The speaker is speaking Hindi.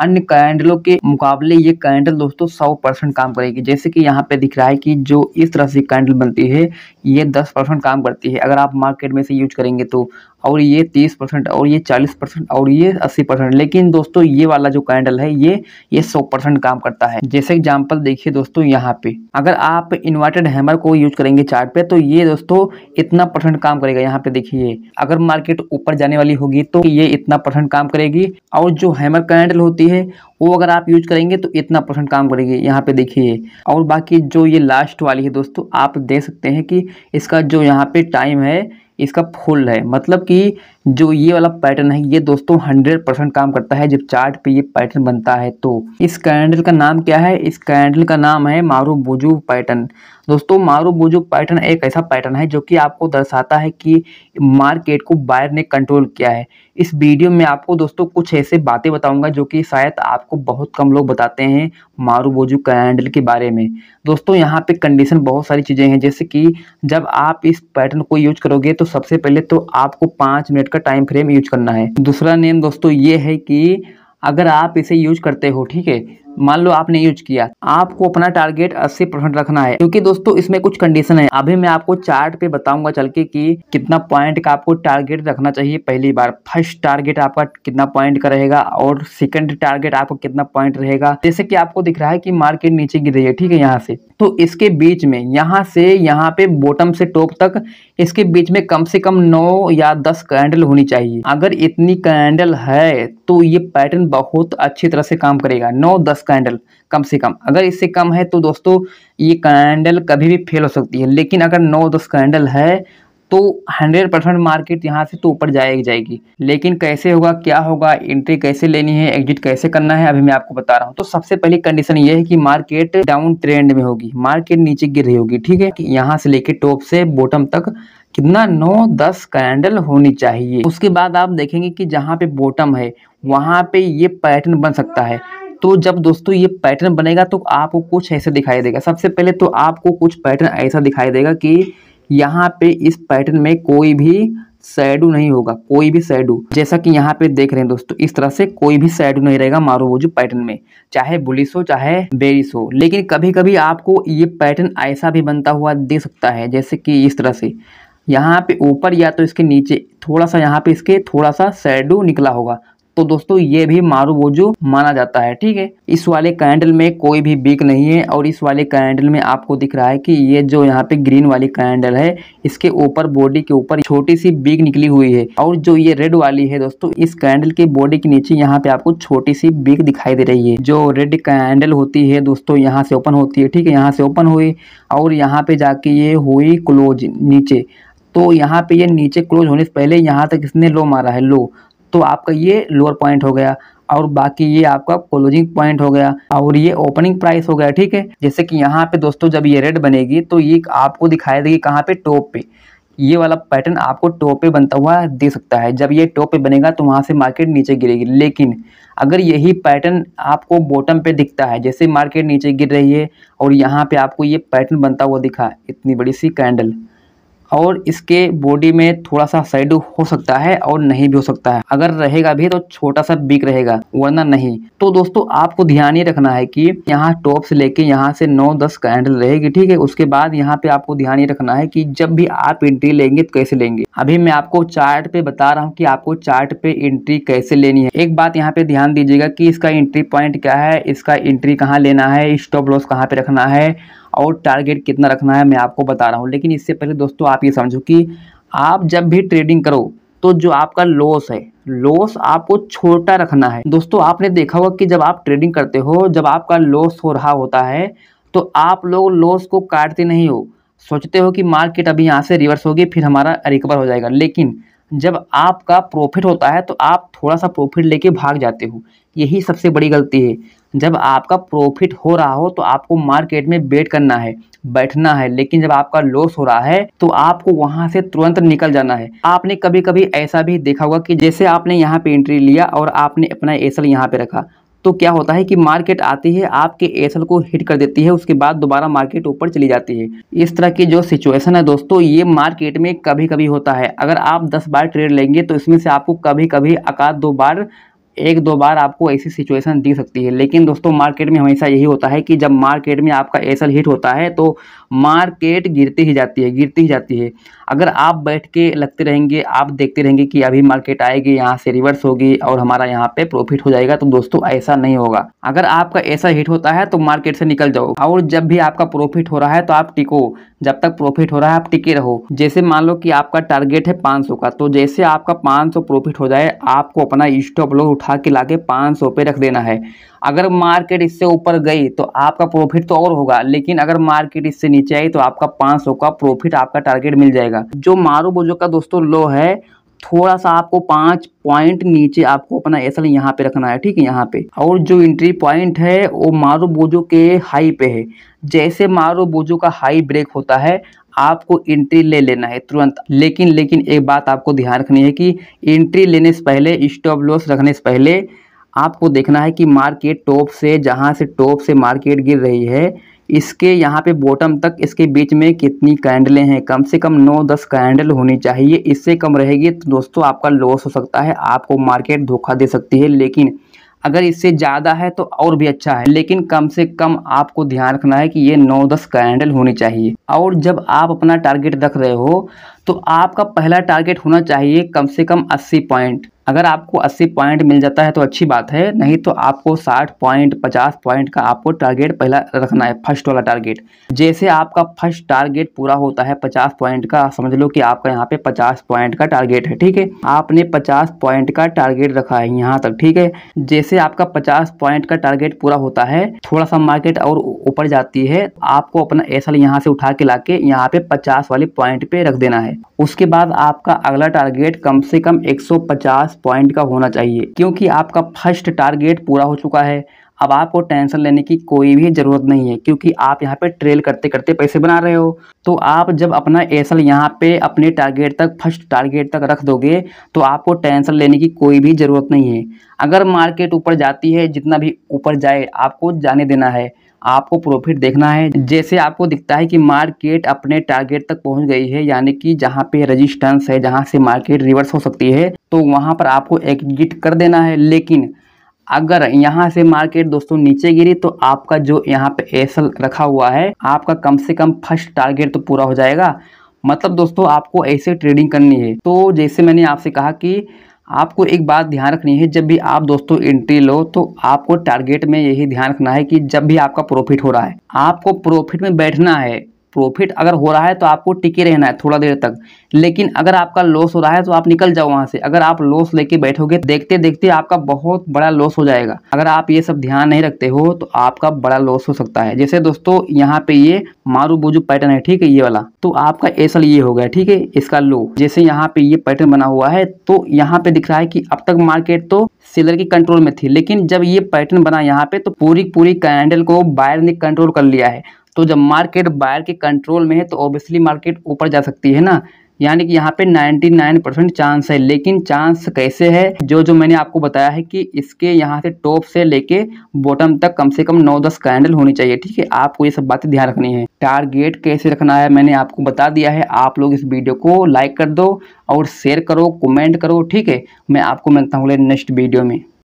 अन्य कैंडलों के मुकाबले ये कैंडल दोस्तों 100 परसेंट काम करेगी जैसे कि यहाँ पे दिख रहा है कि जो इस तरह से कैंडल बनती है ये 10 परसेंट काम करती है अगर आप मार्केट में से यूज करेंगे तो और ये 30 परसेंट और ये 40 परसेंट और ये 80 परसेंट लेकिन दोस्तों ये वाला जो कैंडल है ये ये 100 परसेंट काम करता है जैसे एग्जाम्पल देखिए दोस्तों यहाँ पे अगर आप इन्वर्टेड हैमर को यूज करेंगे चार्ट पे तो ये दोस्तों इतना परसेंट काम करेगा यहाँ पे देखिए अगर मार्केट ऊपर जाने वाली होगी तो ये इतना परसेंट काम करेगी और जो हैमर कैंडल होती होती है वो अगर आप यूज करेंगे तो इतना परसेंट काम करेगी यहाँ पे देखिए और बाकी जो ये लास्ट वाली है दोस्तों आप देख सकते हैं कि इसका जो यहाँ पे टाइम है इसका फुल है मतलब कि जो ये वाला पैटर्न है ये दोस्तों हंड्रेड परसेंट काम करता है जब चार्ट पे ये पैटर्न बनता है तो इस कैंडल का नाम क्या है इस कैंडल का नाम है मारू बुजू पैटर्न दोस्तों मारू बुजू पैटर्न एक ऐसा पैटर्न है जो कि आपको दर्शाता है कि मार्केट को बायर ने कंट्रोल किया है इस वीडियो में आपको दोस्तों कुछ ऐसे बातें बताऊंगा जो कि शायद आपको बहुत कम लोग बताते हैं मारू बोजू कैंडल के बारे में दोस्तों यहाँ पे कंडीशन बहुत सारी चीज़ें हैं जैसे कि जब आप इस पैटर्न को यूज करोगे तो सबसे पहले तो आपको पाँच मिनट का टाइम फ्रेम यूज करना है दूसरा नियम दोस्तों ये है कि अगर आप इसे यूज करते हो ठीक है मान लो आपने यूज किया आपको अपना टारगेट 80 परसेंट रखना है क्योंकि दोस्तों इसमें कुछ कंडीशन है अभी मैं आपको चार्ट पे बताऊंगा चल के कि कितना पॉइंट का आपको टारगेट रखना चाहिए पहली बार फर्स्ट टारगेट आपका कितना पॉइंट का रहेगा और सेकंड टारगेट आपको कितना पॉइंट रहेगा जैसे कि आपको दिख रहा है की मार्केट नीचे गिर रही है ठीक है यहाँ से तो इसके बीच में यहाँ से यहाँ पे बॉटम से टॉप तक इसके बीच में कम से कम नौ या दस कैंडल होनी चाहिए अगर इतनी कैंडल है तो ये पैटर्न बहुत अच्छी तरह से काम करेगा नौ दस दस कैंडल कम से कम अगर इससे कम है तो दोस्तों ये कैंडल कभी भी फेल हो सकती है लेकिन अगर नौ दस कैंडल है तो 100 परसेंट मार्केट यहाँ से तो ऊपर जाएगी जाएगी लेकिन कैसे होगा क्या होगा एंट्री कैसे लेनी है एग्जिट कैसे करना है अभी मैं आपको बता रहा हूँ तो सबसे पहली कंडीशन ये है कि मार्केट डाउन ट्रेंड में होगी मार्केट नीचे गिर रही होगी ठीक है यहाँ से लेके टॉप से बॉटम तक कितना नौ दस कैंडल होनी चाहिए उसके बाद आप देखेंगे कि जहाँ पे बॉटम है वहाँ पे ये पैटर्न बन सकता है तो जब दोस्तों ये पैटर्न बनेगा तो आपको कुछ ऐसे दिखाई देगा सबसे पहले तो आपको कुछ पैटर्न ऐसा दिखाई देगा कि यहाँ पे इस पैटर्न में कोई भी शेडू नहीं होगा कोई भी शेडू जैसा कि यहाँ पे देख रहे हैं दोस्तों इस तरह से कोई भी सैडू नहीं रहेगा मारो वोजू पैटर्न में चाहे बुलिस हो चाहे बेरिस हो लेकिन कभी कभी आपको ये पैटर्न ऐसा भी बनता हुआ दे सकता है जैसे कि इस तरह से यहाँ पे ऊपर या तो इसके नीचे थोड़ा सा यहाँ पे इसके थोड़ा सा सैडू निकला होगा तो दोस्तों ये भी मारू बोजू माना जाता है ठीक है इस वाले कैंडल में कोई भी बीक नहीं है और इस वाले कैंडल में आपको दिख रहा है कि ये जो यहाँ पे ग्रीन वाली कैंडल है इसके ऊपर बॉडी के ऊपर छोटी सी बीक निकली हुई है और जो ये रेड वाली है दोस्तों इस कैंडल के बॉडी के नीचे यहाँ पे आपको छोटी सी बीक दिखाई दे रही है जो रेड कैंडल होती है दोस्तों यहाँ से ओपन होती है ठीक है यहाँ से ओपन हुई और यहाँ पे जाके ये हुई क्लोज नीचे तो यहाँ पे ये नीचे क्लोज होने से पहले यहाँ तक इसने लो मारा है लो तो आपका ये लोअर पॉइंट हो गया और बाकी ये आपका क्लोजिंग पॉइंट हो गया और ये ओपनिंग प्राइस हो गया ठीक है जैसे कि यहाँ पे दोस्तों जब ये रेड बनेगी तो ये आपको दिखाई देगी कहाँ पे टॉप पे ये वाला पैटर्न आपको टॉप पे बनता हुआ दे सकता है जब ये टॉप पे बनेगा तो वहाँ से मार्केट नीचे गिरेगी लेकिन अगर यही पैटर्न आपको बॉटम पे दिखता है जैसे मार्केट नीचे गिर रही है और यहाँ पे आपको ये पैटर्न बनता हुआ दिखा इतनी बड़ी सी कैंडल और इसके बॉडी में थोड़ा सा साइड हो सकता है और नहीं भी हो सकता है अगर रहेगा भी तो छोटा सा बीक रहेगा वरना नहीं तो दोस्तों आपको ध्यान ये रखना है कि यहाँ टॉप से लेके यहाँ से नौ दस कैंडल रहेगी ठीक है उसके बाद यहाँ पे आपको ध्यान ये रखना है कि जब भी आप एंट्री लेंगे तो कैसे लेंगे अभी मैं आपको चार्ट पे बता रहा हूँ की आपको चार्ट पे एंट्री कैसे लेनी है एक बात यहाँ पे ध्यान दीजिएगा की इसका एंट्री पॉइंट क्या है इसका एंट्री कहाँ लेना है स्टॉप लॉस कहाँ पे रखना है और टारगेट कितना रखना है मैं आपको बता रहा हूँ लेकिन इससे पहले दोस्तों आप ये समझो कि आप जब भी ट्रेडिंग करो तो जो आपका लॉस है लॉस आपको छोटा रखना है दोस्तों आपने देखा होगा कि जब आप ट्रेडिंग करते हो जब आपका लॉस हो रहा होता है तो आप लोग लॉस को काटते नहीं हो सोचते हो कि मार्केट अभी यहाँ से रिवर्स होगी फिर हमारा रिकवर हो जाएगा लेकिन जब आपका प्रॉफिट होता है तो आप थोड़ा सा प्रॉफिट लेके भाग जाते हो यही सबसे बड़ी गलती है जब आपका प्रॉफिट हो रहा हो तो आपको मार्केट में वेट करना है बैठना है लेकिन जब आपका लॉस हो रहा है तो आपको वहां से तुरंत निकल जाना है आपने कभी कभी ऐसा भी देखा होगा कि जैसे आपने यहाँ पे एंट्री लिया और आपने अपना एसल यहाँ पे रखा तो क्या होता है कि मार्केट आती है आपके एसल को हिट कर देती है उसके बाद दोबारा मार्केट ऊपर चली जाती है इस तरह की जो सिचुएशन है दोस्तों ये मार्केट में कभी कभी होता है अगर आप दस बार ट्रेड लेंगे तो इसमें से आपको कभी कभी अकाध दो बार एक दो बार आपको ऐसी सिचुएशन दी सकती है लेकिन दोस्तों मार्केट में हमेशा यही होता है कि जब मार्केट में आपका एसल हिट होता है तो मार्केट गिरती ही जाती है गिरती ही जाती है अगर आप बैठ के लगते रहेंगे आप देखते रहेंगे कि अभी मार्केट आएगी यहाँ से रिवर्स होगी और हमारा यहाँ पे प्रॉफिट हो जाएगा तो दोस्तों ऐसा नहीं होगा अगर आपका ऐसा हिट होता है तो मार्केट से निकल जाओ और जब भी आपका प्रॉफिट हो रहा है तो आप टिको जब तक प्रॉफिट हो रहा है आप टिके रहो जैसे मान लो कि आपका टारगेट है पाँच का तो जैसे आपका पाँच प्रॉफिट हो जाए आपको अपना स्टॉप लोग उठा के ला के पे रख देना है अगर मार्केट इससे ऊपर गई तो आपका प्रॉफिट तो और होगा लेकिन अगर मार्केट इससे नीचे आई तो आपका 500 का प्रॉफिट आपका टारगेट मिल जाएगा जो मारू बोजो का दोस्तों लो है थोड़ा सा आपको पाँच पॉइंट नीचे आपको अपना एसल यहाँ पे रखना है ठीक है यहाँ पे और जो एंट्री पॉइंट है वो मारो बोजो के हाई पे है जैसे मारो बोजो का हाई ब्रेक होता है आपको एंट्री ले लेना है तुरंत लेकिन लेकिन एक बात आपको ध्यान रखनी है कि एंट्री लेने से पहले स्टॉप लॉस रखने से पहले आपको देखना है कि मार्केट टॉप से जहाँ से टॉप से मार्केट गिर रही है इसके यहाँ पे बॉटम तक इसके बीच में कितनी कैंडलें हैं कम से कम नौ दस कैंडल होनी चाहिए इससे कम रहेगी तो दोस्तों आपका लॉस हो सकता है आपको मार्केट धोखा दे सकती है लेकिन अगर इससे ज़्यादा है तो और भी अच्छा है लेकिन कम से कम आपको ध्यान रखना है कि ये नौ दस कैंडल होनी चाहिए और जब आप अपना टारगेट रख रहे हो तो आपका पहला टारगेट होना चाहिए कम से कम अस्सी पॉइंट अगर आपको 80 पॉइंट मिल जाता है तो अच्छी बात है नहीं तो आपको 60 पॉइंट 50 पॉइंट का आपको टारगेट पहला रखना है फर्स्ट वाला टारगेट जैसे आपका फर्स्ट टारगेट पूरा होता है 50 पॉइंट का समझ लो कि आपका यहाँ पे 50 पॉइंट का टारगेट है ठीक है आपने 50 पॉइंट का टारगेट रखा है यहाँ तक ठीक है जैसे आपका पचास पॉइंट का टारगेट पूरा होता है थोड़ा सा मार्केट और ऊपर जाती है आपको अपना एसल यहाँ से उठा के ला के यहाँ पे पचास वाले पॉइंट पे रख देना है उसके बाद आपका अगला टारगेट कम से कम एक पॉइंट का होना चाहिए क्योंकि आपका फर्स्ट टारगेट पूरा हो चुका है अब आपको टेंशन लेने की कोई भी ज़रूरत नहीं है क्योंकि आप यहाँ पे ट्रेल करते करते पैसे बना रहे हो तो आप जब अपना एसल यहाँ पे अपने टारगेट तक फर्स्ट टारगेट तक रख दोगे तो आपको टेंशन लेने की कोई भी ज़रूरत नहीं है अगर मार्केट ऊपर जाती है जितना भी ऊपर जाए आपको जाने देना है आपको प्रॉफिट देखना है जैसे आपको दिखता है कि मार्केट अपने टारगेट तक पहुंच गई है यानी कि जहां पे रेजिस्टेंस है जहां से मार्केट रिवर्स हो सकती है तो वहां पर आपको एग्जिट कर देना है लेकिन अगर यहाँ से मार्केट दोस्तों नीचे गिरी तो आपका जो यहाँ पे एसल रखा हुआ है आपका कम से कम फर्स्ट टारगेट तो पूरा हो जाएगा मतलब दोस्तों आपको ऐसे ट्रेडिंग करनी है तो जैसे मैंने आपसे कहा कि आपको एक बात ध्यान रखनी है जब भी आप दोस्तों एंट्री लो तो आपको टारगेट में यही ध्यान रखना है कि जब भी आपका प्रॉफिट हो रहा है आपको प्रॉफिट में बैठना है प्रॉफिट अगर हो रहा है तो आपको टिके रहना है थोड़ा देर तक लेकिन अगर आपका लॉस हो रहा है तो आप निकल जाओ वहां से अगर आप लॉस लेके बैठोगे देखते देखते आपका बहुत बड़ा लॉस हो जाएगा अगर आप ये सब ध्यान नहीं रखते हो तो आपका बड़ा लॉस हो सकता है जैसे दोस्तों यहाँ पे ये मारू बोजू पैटर्न है ठीक है ये वाला तो आपका एसल ये हो गया ठीक है इसका लो जैसे यहाँ पे ये पैटर्न बना हुआ है तो यहाँ पे दिख रहा है की अब तक मार्केट तो सेलर के कंट्रोल में थी लेकिन जब ये पैटर्न बना यहाँ पे तो पूरी पूरी कैंडल को बायर ने कंट्रोल कर लिया है तो जब मार्केट बायर के कंट्रोल में है तो ऑब्वियसली मार्केट ऊपर जा सकती है ना यानी कि यहाँ पे 99 परसेंट चांस है लेकिन चांस कैसे है जो जो मैंने आपको बताया है कि इसके यहाँ से टॉप से लेके बॉटम तक कम से कम 9-10 कैंडल होनी चाहिए ठीक है आपको ये सब बातें ध्यान रखनी है टारगेट कैसे रखना है मैंने आपको बता दिया है आप लोग इस वीडियो को लाइक कर दो और शेयर करो कमेंट करो ठीक है मैं आपको मिलता हूँ नेक्स्ट वीडियो में